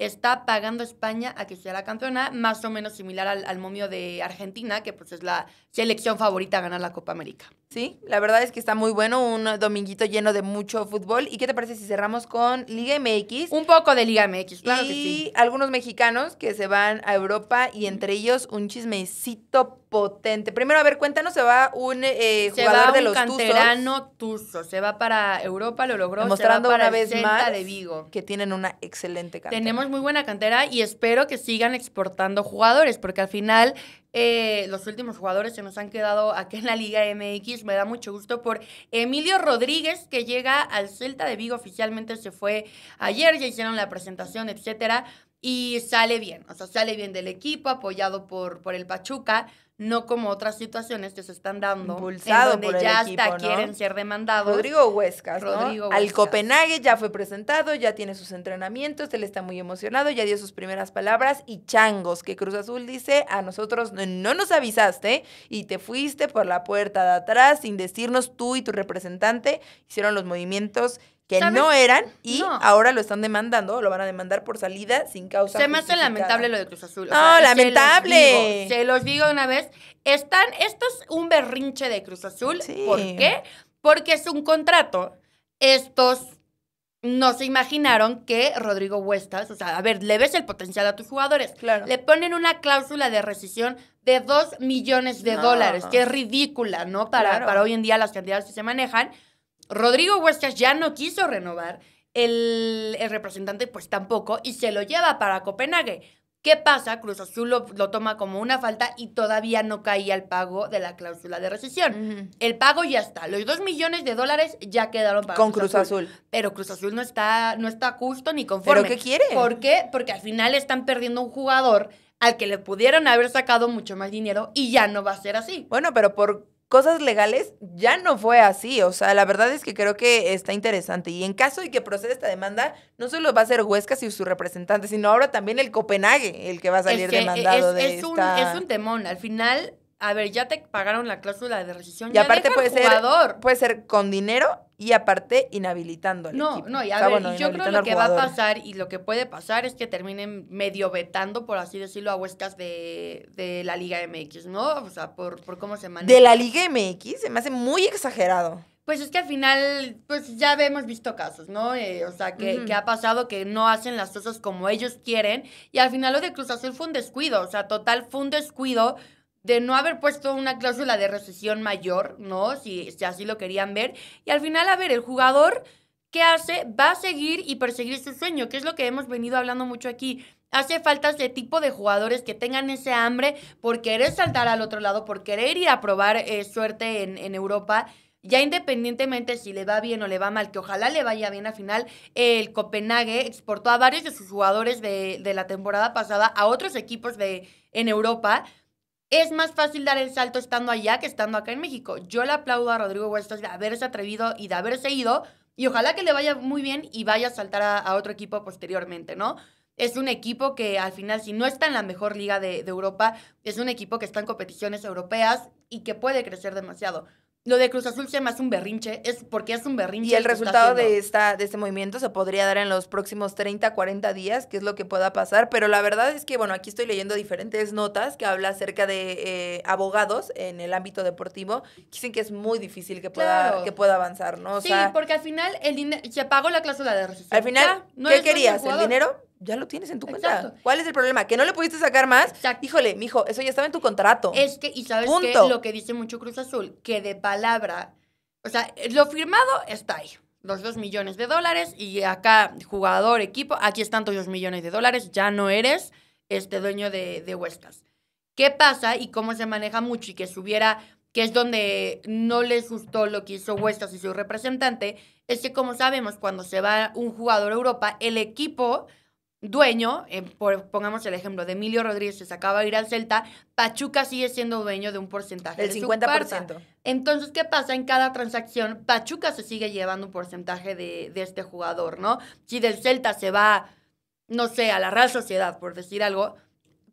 está pagando España a que sea la campeona, más o menos similar al, momio de Argentina, que pues es la selección favorita a ganar la Copa América. Sí, la verdad es que está muy bueno, un dominguito lleno de mucho fútbol. ¿Y qué te parece si cerramos con Liga MX? Un poco de Liga MX, claro y algunos mexicanos que se van a Europa y entre ellos un chismecito potente. Primero, a ver, cuéntanos, se va un eh, jugador va de los canterano Tuzos. Se va para Europa, lo logró. Mostrando una vez Celta de Vigo. que tienen una excelente cantera. Tenemos muy buena cantera y espero que sigan exportando jugadores, porque al final eh, los últimos jugadores se nos han quedado aquí en la Liga MX. Me da mucho gusto por Emilio Rodríguez, que llega al Celta de Vigo. Oficialmente se fue ayer, ya hicieron la presentación, etcétera. Y sale bien, o sea, sale bien del equipo, apoyado por, por el Pachuca no como otras situaciones que se están dando, Impulsado donde ya hasta quieren ser demandados. Rodrigo Huescas, Rodrigo Al Copenhague ya fue presentado, ya tiene sus entrenamientos, él está muy emocionado, ya dio sus primeras palabras y changos, que Cruz Azul dice, a nosotros no nos avisaste y te fuiste por la puerta de atrás sin decirnos tú y tu representante, hicieron los movimientos que no eran y ahora lo están demandando, lo van a demandar por salida sin causa. Se me hace lamentable lo de Cruz Azul. Ah, lamentable. Se los, digo, una vez. Están, esto es un berrinche de Cruz Azul. ¿Por qué? Porque es un contrato. Estos no se imaginaron que Rodrigo Huestas, o sea, a ver, le ves el potencial a tus jugadores. Claro. Le ponen una cláusula de rescisión de 2 millones de dólares, que es ridícula, ¿no? Para, para hoy en día las cantidades que se manejan. Rodrigo Huescas ya no quiso renovar, el, representante pues tampoco, y se lo lleva para Copenhague. ¿Qué pasa? Cruz Azul lo, toma como una falta y todavía no caía el pago de la cláusula de recesión. El pago ya está. Los dos millones de dólares ya quedaron pagados. Con Cruz, Azul. Pero Cruz Azul no está, no está justo ni conforme. ¿Pero qué quiere? ¿Por qué? Porque al final están perdiendo un jugador al que le pudieron haber sacado mucho más dinero y ya no va a ser así. Bueno, pero por cosas legales ya no fue así. O sea, la verdad es que creo que está interesante. Y en caso de que proceda esta demanda, no solo va a ser Huesca y su representante, sino ahora también el Copenhague, el que va a salir demandado de un, es un temón. Al final, a ver, ya te pagaron la cláusula de rescisión. Y aparte puede ser, puede ser con dinero y aparte inhabilitando No, no, y a ver, yo creo lo que va a pasar y lo que puede pasar es que terminen medio vetando, por así decirlo, a Huescas de, la Liga MX, ¿no? O sea, por, por cómo se maneja. De la Liga MX, se me hace muy exagerado. Pues es que al final, pues ya hemos visto casos, ¿no? Eh, o sea, que, que, ha pasado que no hacen las cosas como ellos quieren. Y al final lo de Cruz Azul fue un descuido. O sea, total, fue un descuido de no haber puesto una cláusula de recesión mayor, ¿no? Si, así lo querían ver. Y al final, a ver, el jugador, ¿qué hace? Va a seguir y perseguir su sueño, que es lo que hemos venido hablando mucho aquí. Hace falta ese tipo de jugadores que tengan ese hambre por querer saltar al otro lado, por querer ir a probar eh, suerte en, Europa ya independientemente si le va bien o le va mal, que ojalá le vaya bien al final, el Copenhague exportó a varios de sus jugadores de, la temporada pasada a otros equipos de, en Europa es más fácil dar el salto estando allá que estando acá en México. Yo le aplaudo a Rodrigo Huestos de haberse atrevido y de haberse ido. Y ojalá que le vaya muy bien y vaya a saltar a, otro equipo posteriormente, ¿no? Es un equipo que al final, si no está en la mejor liga de Europa, es un equipo que está en competiciones europeas y que puede crecer demasiado. Lo de Cruz Azul se llama un berrinche, es porque es un berrinche. Y el resultado de, esta, de este movimiento se podría dar en los próximos 30, 40 días, que es lo que pueda pasar. Pero la verdad es que, bueno, aquí estoy leyendo diferentes notas que habla acerca de eh, abogados en el ámbito deportivo. Dicen que es muy difícil que pueda, que pueda avanzar, ¿no? sí, porque al final el se pagó la cláusula de rescisión. Al final, ¿qué querías? ¿El dinero? ya lo tienes en tu cuenta. ¿Cuál es el problema? ¿Que no le pudiste sacar más? Exacto. Híjole, mijo, eso ya estaba en tu contrato. Es que, y sabes qué? lo que dice mucho Cruz Azul, que de palabra, o sea, lo firmado está ahí. Los dos millones de dólares y acá, jugador, equipo, aquí están todos los millones de dólares, ya no eres este dueño de, de Huescas. ¿Qué pasa y cómo se maneja mucho y que subiera que es donde no les gustó lo que hizo Huestas y su representante, es que como sabemos, cuando se va un jugador a Europa, el equipo dueño, eh, pongamos el ejemplo de Emilio Rodríguez se acaba de ir al Celta, Pachuca sigue siendo dueño de un porcentaje. Del 50%. Entonces, ¿qué pasa? En cada transacción, Pachuca se sigue llevando un porcentaje de, este jugador, ¿no? Si del Celta se va, no sé, a la Real Sociedad, por decir algo,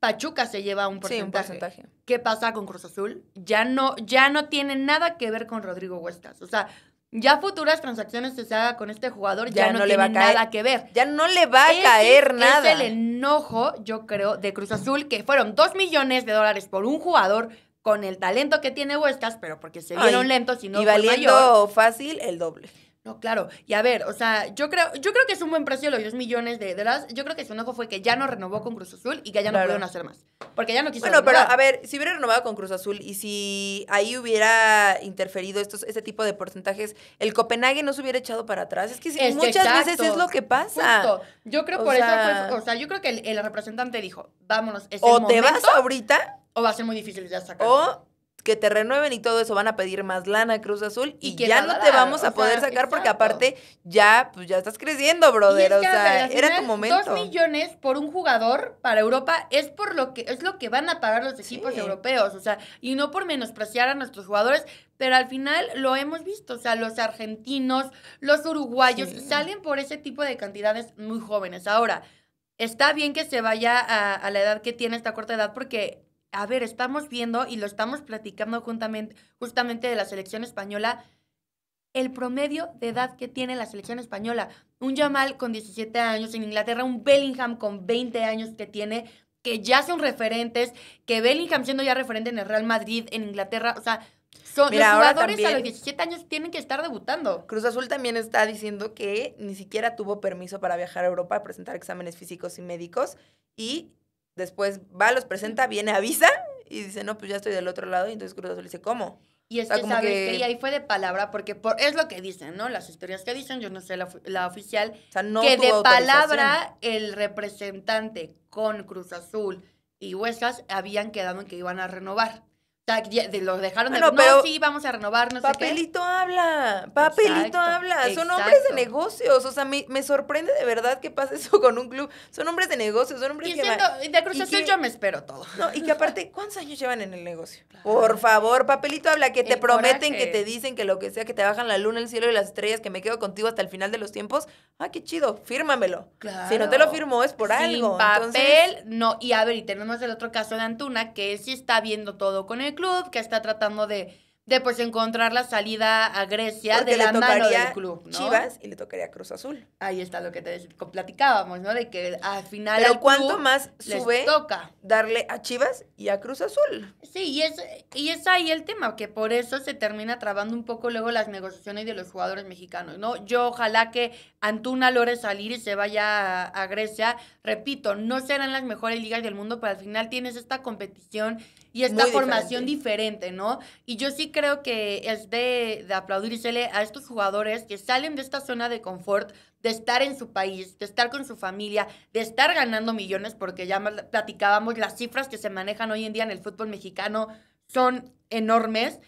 Pachuca se lleva un porcentaje. ¿Qué pasa con Cruz Azul? Ya no, ya no tiene nada que ver con Rodrigo Huestas. O sea, ya futuras transacciones que se haga con este jugador ya, no, le va a nada que ver. Ya no le va a caer nada. Es el enojo, yo creo, de Cruz Azul, que fueron dos millones de dólares por un jugador con el talento que tiene Huescas, pero porque se vieron lentos y no y valiendo fácil el doble. No, claro. Y a ver, o sea, yo creo, yo creo que es un buen precio los 10 millones de dólares. Yo creo que su enojo fue que ya no renovó con Cruz Azul y que ya no pudieron hacer más. Porque ya no quiso. Bueno, pero a ver, si hubiera renovado con Cruz Azul y si ahí hubiera interferido estos, este tipo de porcentajes, el Copenhague no se hubiera echado para atrás. Es que, muchas veces es lo que pasa. Justo. Yo creo por eso o sea, yo creo que el, representante dijo, vámonos, es o te vas ahorita o va a ser muy difícil ya sacar. O que te renueven y todo eso van a pedir más lana Cruz Azul y, que ya no te vamos a poder sacar porque aparte ya pues ya estás creciendo, brother, o sea, era tu momento. Dos millones por un jugador para Europa es por lo que es lo que van a pagar los equipos europeos, o sea, y no por menospreciar a nuestros jugadores, pero al final lo hemos visto, o sea, los argentinos, los uruguayos salen por ese tipo de cantidades muy jóvenes. Ahora, está bien que se vaya a, a la edad que tiene esta corta edad porque a ver, estamos viendo y lo estamos platicando juntamente, justamente de la selección española, el promedio de edad que tiene la selección española. Un Yamal con 17 años en Inglaterra, un Bellingham con 20 años que tiene, que ya son referentes, que Bellingham siendo ya referente en el Real Madrid, en Inglaterra, o sea, son, los jugadores a los 17 años tienen que estar debutando. Cruz Azul también está diciendo que ni siquiera tuvo permiso para viajar a Europa a presentar exámenes físicos y médicos y después va, los presenta, viene, avisa y dice, no, pues ya estoy del otro lado. Y entonces Cruz Azul dice, ¿cómo? Y es que, que... ahí fue de palabra, porque por, es lo que dicen, ¿no? Las historias que dicen, yo no sé la, oficial. no que de palabra el representante con Cruz Azul y Huescas habían quedado en que iban a renovar de, los dejaron de, no, sí, vamos a renovarnos. papelito sé qué. habla, papelito habla. Son hombres de negocios. O sea, me, me, sorprende de verdad que pase eso con un club. Son hombres de negocios, son hombres y que De Cruz yo me espero todo. y que aparte, ¿cuántos años llevan en el negocio? Por favor, papelito habla, que te prometen, que te dicen, que lo que sea, que te bajan la luna, el cielo y las estrellas, que me quedo contigo hasta el final de los tiempos. Ah, qué chido, fírmamelo. Si no te lo firmó, es por algo. Papel, no. Y a ver, y tenemos el otro caso de Antuna, que él sí está viendo todo con el club, que está tratando de, de pues encontrar la salida a Grecia de la mano del club, ¿no? Chivas y le tocaría Cruz Azul. Ahí está lo que te platicábamos, ¿no? De que al final Pero cuánto más sube toca darle a Chivas y a Cruz Azul. Sí, y es y es ahí el tema que por eso se termina trabando un poco luego las negociaciones de los jugadores mexicanos, ¿no? Yo ojalá que Antuna Lore salir y se vaya a Grecia Repito, no serán las mejores ligas del mundo, pero al final tienes esta competición y esta formación diferente. ¿no? Y yo sí creo que es de, de aplaudírsele a estos jugadores que salen de esta zona de confort, de estar en su país, de estar con su familia, de estar ganando millones, porque ya platicábamos, las cifras que se manejan hoy en día en el fútbol mexicano son enormes.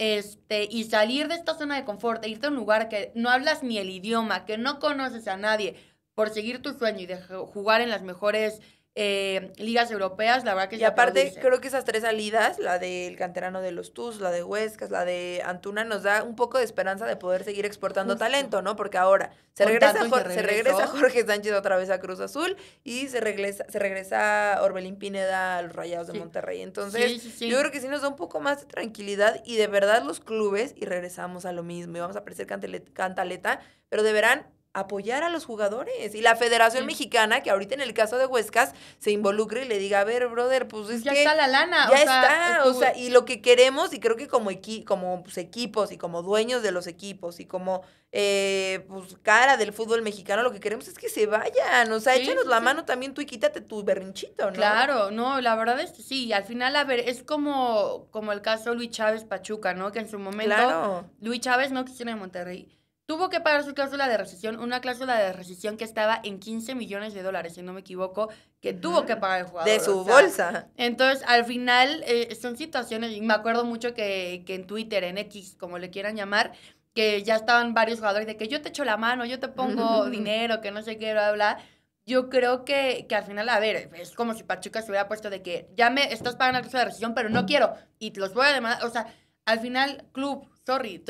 Este, y salir de esta zona de confort, e irte a un lugar que no hablas ni el idioma, que no conoces a nadie, por seguir tu sueño y de jugar en las mejores eh, ligas europeas, la verdad que y aparte creo que esas tres salidas, la del canterano de los Tus, la de Huescas, la de Antuna, nos da un poco de esperanza de poder seguir exportando talento, ¿no? Porque ahora se regresa, Jorge, se, regresa Jorge Sánchez otra vez a Cruz Azul y se regresa, se regresa Orbelín Pineda a los Rayados de Monterrey. Entonces, yo creo que sí nos da un poco más de tranquilidad y de verdad los clubes y regresamos a lo mismo y vamos a aparecer cantaleta, cantaleta pero deberán apoyar a los jugadores y la Federación Mexicana que ahorita en el caso de Huescas se involucre y le diga a ver brother pues es ya está la lana ya está o sea y lo que queremos y creo que como como pues, equipos y como dueños de los equipos y como eh, pues, cara del fútbol mexicano lo que queremos es que se vayan o sea échenos la mano también tú y quítate tu berrinchito no claro no la verdad es que sí al final a ver es como como el caso Luis Chávez Pachuca no que en su momento Luis Chávez no quisiera en Monterrey Tuvo que pagar su cláusula de rescisión, una cláusula de rescisión que estaba en 15 millones de dólares, si no me equivoco, que tuvo que pagar el jugador. De su bolsa. Entonces, al final, eh, son situaciones, y me acuerdo mucho que, que en Twitter, en X, como le quieran llamar, que ya estaban varios jugadores de que yo te echo la mano, yo te pongo dinero, que no sé qué, bla, bla. Yo creo que, que al final, a ver, es como si Pachuca se hubiera puesto de que ya me estás pagando la cláusula de rescisión, pero no quiero, y los voy a demandar, o sea... Al final, club, sorry,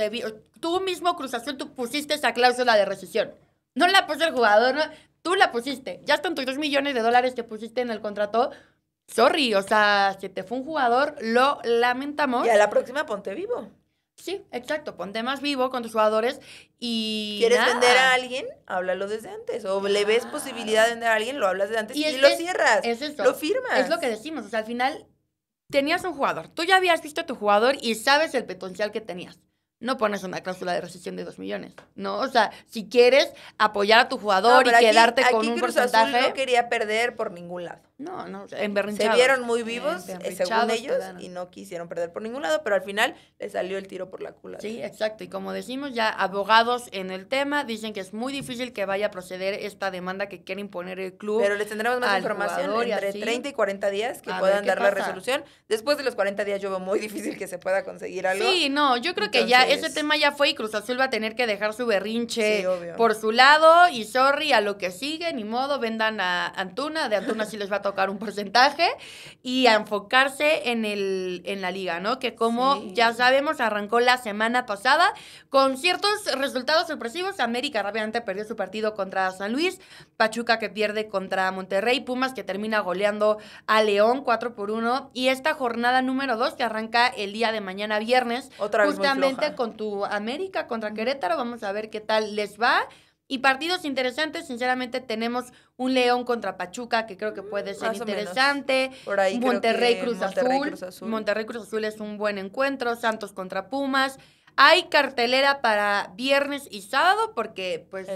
tú mismo cruzación, tú pusiste esa cláusula de rescisión. No la puso el jugador, tú la pusiste. Ya están tus dos millones de dólares que pusiste en el contrato. Sorry, o sea, si te fue un jugador, lo lamentamos. Y a la próxima ponte vivo. Sí, exacto. Ponte más vivo con tus jugadores y. ¿Quieres vender a alguien? Háblalo desde antes. O le ves posibilidad de vender a alguien, lo hablas desde antes y, lo cierras. Lo firmas. Es lo que decimos. O sea, al final tenías un jugador. Tú ya habías visto a tu jugador y sabes el potencial que tenías no pones una cláusula de rescisión de 2 millones, ¿no? O sea, si quieres apoyar a tu jugador y quedarte con aquí un no quería perder por ningún lado. No, no, se vieron muy vivos, eh, según ellos, y no quisieron perder por ningún lado, pero al final le salió el tiro por la culata. Sí, exacto. Y como decimos, ya abogados en el tema dicen que es muy difícil que vaya a proceder esta demanda que quiere imponer el club. Pero les tendremos más información entre 30 y 40 días que puedan dar la resolución. Después de los 40 días yo veo muy difícil que se pueda conseguir algo. Sí, no, yo creo que ya ese tema ya fue y Cruz Azul va a tener que dejar su berrinche por su lado y sorry a lo que sigue, ni modo, vendan a Antuna, de Antuna sí les va a tocar un porcentaje y a enfocarse en, el, en la liga, ¿no? Que como ya sabemos, arrancó la semana pasada con ciertos resultados sorpresivos. América rápidamente perdió su partido contra San Luis, Pachuca que pierde contra Monterrey, Pumas que termina goleando a León 4 por 1 y esta jornada número 2 que arranca el día de mañana viernes, justamente con tu América contra Querétaro, vamos a ver qué tal les va. Y partidos interesantes, sinceramente, tenemos un León contra Pachuca, que creo que puede ser interesante. Monterrey, Cruz, Azul. Monterrey Cruz Azul es un buen encuentro. Santos contra Pumas. Hay cartelera para viernes y sábado porque pues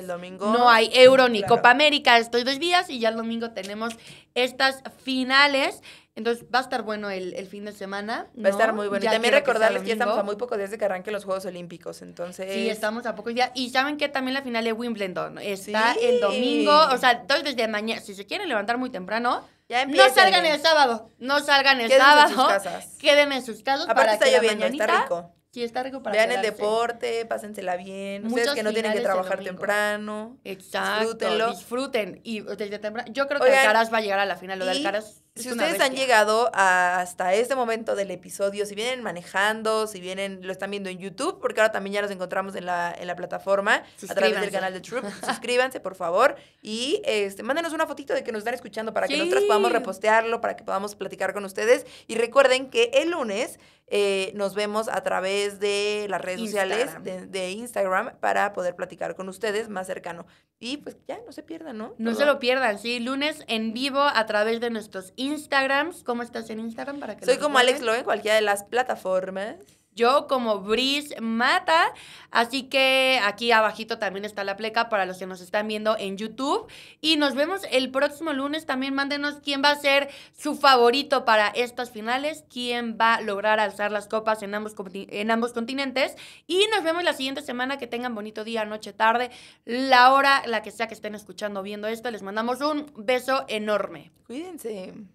no hay Euro ni Copa América estos dos días y ya el domingo tenemos estas finales. Entonces va a estar bueno el, fin de semana. Va a estar muy bueno. y también recordarles que, ya estamos a muy pocos días de que arranquen los Juegos Olímpicos. Entonces. Sí, estamos a pocos días. Y saben que también la final de Wimbledon está el domingo. O sea, entonces desde mañana. Si se quieren levantar muy temprano. Ya no salgan el eh. sábado. No salgan el sábado. Queden en sus casas. Aparte está lloviendo, está rico. Sí, está rico para Vean el deporte, pásensela bien. Muchos Ustedes que no tienen que trabajar temprano. Exacto. Disfrútenlo. Disfruten. Y desde temprano. Yo creo que el Alcaraz va a llegar a la final. Lo de Caras? si ustedes han llegado hasta este momento del episodio, si vienen manejando, si vienen, lo están viendo en YouTube, porque ahora también ya nos encontramos en la, en la plataforma a través del canal de Troop, suscríbanse, por favor. Y este, mándenos una fotito de que nos están escuchando para que nosotras podamos repostearlo, para que podamos platicar con ustedes. Y recuerden que el lunes eh, nos vemos a través de las redes sociales de, Instagram para poder platicar con ustedes más cercano. Y pues ya, no se pierdan, ¿no? No se lo pierdan, sí. Lunes en vivo a través de nuestros Instagram, ¿Cómo estás en Instagram? Para que Soy como Alex Loe en cualquiera de las plataformas yo como Bris Mata. Así que aquí abajito también está la pleca para los que nos están viendo en YouTube. Y nos vemos el próximo lunes. También mándenos quién va a ser su favorito para estas finales, quién va a lograr alzar las copas en ambos, en ambos continentes. Y nos vemos la siguiente semana. Que tengan bonito día, noche, tarde, la hora, la que sea que estén escuchando, viendo esto. Les mandamos un beso enorme. Cuídense.